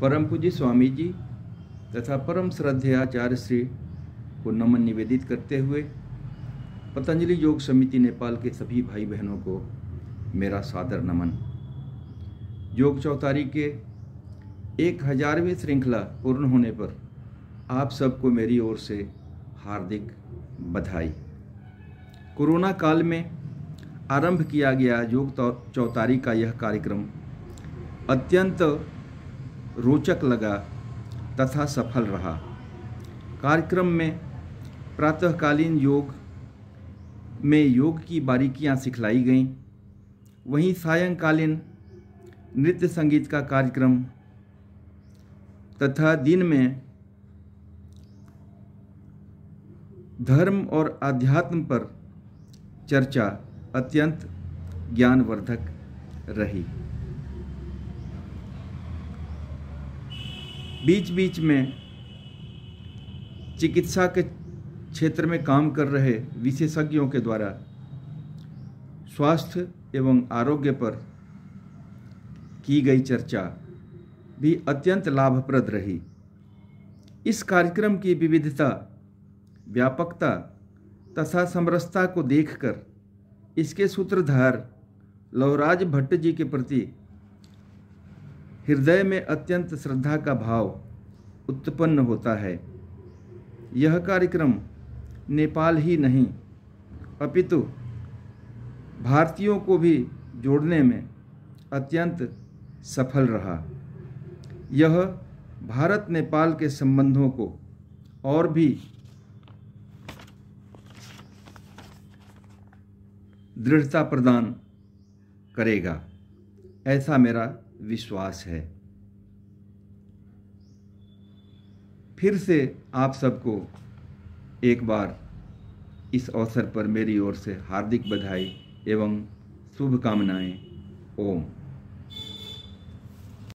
परम पूज्य स्वामी जी तथा परम श्रद्धे आचार्य श्री को नमन निवेदित करते हुए पतंजलि योग समिति नेपाल के सभी भाई बहनों को मेरा सादर नमन योग चौतारी के एक हजारवीं श्रृंखला पूर्ण होने पर आप सबको मेरी ओर से हार्दिक बधाई कोरोना काल में आरंभ किया गया योग तो-, चौतारी का यह कार्यक्रम अत्यंत रोचक लगा तथा सफल रहा कार्यक्रम में प्रातःकालीन योग में योग की बारीकियां सिखलाई गईं वहीं सायंकालीन नृत्य संगीत का कार्यक्रम तथा दिन में धर्म और आध्यात्म पर चर्चा अत्यंत ज्ञानवर्धक रही बीच बीच में चिकित्सा के क्षेत्र में काम कर रहे विशेषज्ञों के द्वारा स्वास्थ्य एवं आरोग्य पर की गई चर्चा भी अत्यंत लाभप्रद रही इस कार्यक्रम की विविधता व्यापकता तथा समरसता को देखकर इसके सूत्रधार लवराज भट्ट जी के प्रति हृदय में अत्यंत श्रद्धा का भाव उत्पन्न होता है यह कार्यक्रम नेपाल ही नहीं अपितु भारतीयों को भी जोड़ने में अत्यंत सफल रहा यह भारत नेपाल के संबंधों को और भी दृढ़ता प्रदान करेगा ऐसा मेरा विश्वास है फिर से आप सबको एक बार इस अवसर पर मेरी ओर से हार्दिक बधाई एवं शुभकामनाएं ओम